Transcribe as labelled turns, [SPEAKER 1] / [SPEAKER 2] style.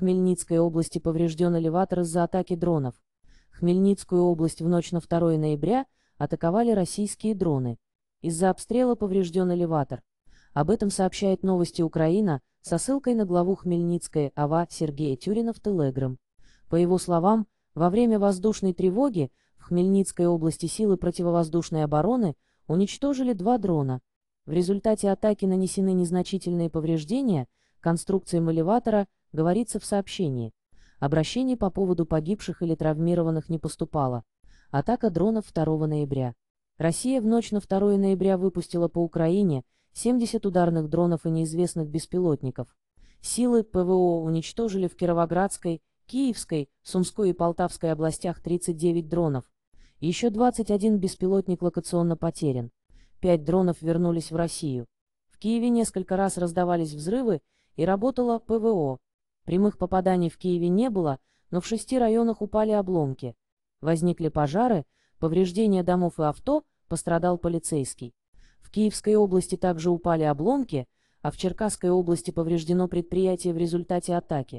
[SPEAKER 1] Хмельницкой области поврежден элеватор из-за атаки дронов. Хмельницкую область в ночь на 2 ноября атаковали российские дроны. Из-за обстрела поврежден элеватор. Об этом сообщает новости Украина со ссылкой на главу Хмельницкой АВА Сергея Тюрина в Телеграм. По его словам, во время воздушной тревоги в Хмельницкой области силы противовоздушной обороны уничтожили два дрона. В результате атаки нанесены незначительные повреждения конструкциям элеватора – говорится в сообщении. Обращений по поводу погибших или травмированных не поступало. Атака дронов 2 ноября. Россия в ночь на 2 ноября выпустила по Украине 70 ударных дронов и неизвестных беспилотников. Силы ПВО уничтожили в Кировоградской, Киевской, Сумской и Полтавской областях 39 дронов. Еще 21 беспилотник локационно потерян. Пять дронов вернулись в Россию. В Киеве несколько раз раздавались взрывы и работала ПВО. Прямых попаданий в Киеве не было, но в шести районах упали обломки. Возникли пожары, повреждения домов и авто, пострадал полицейский. В Киевской области также упали обломки, а в Черкасской области повреждено предприятие в результате атаки.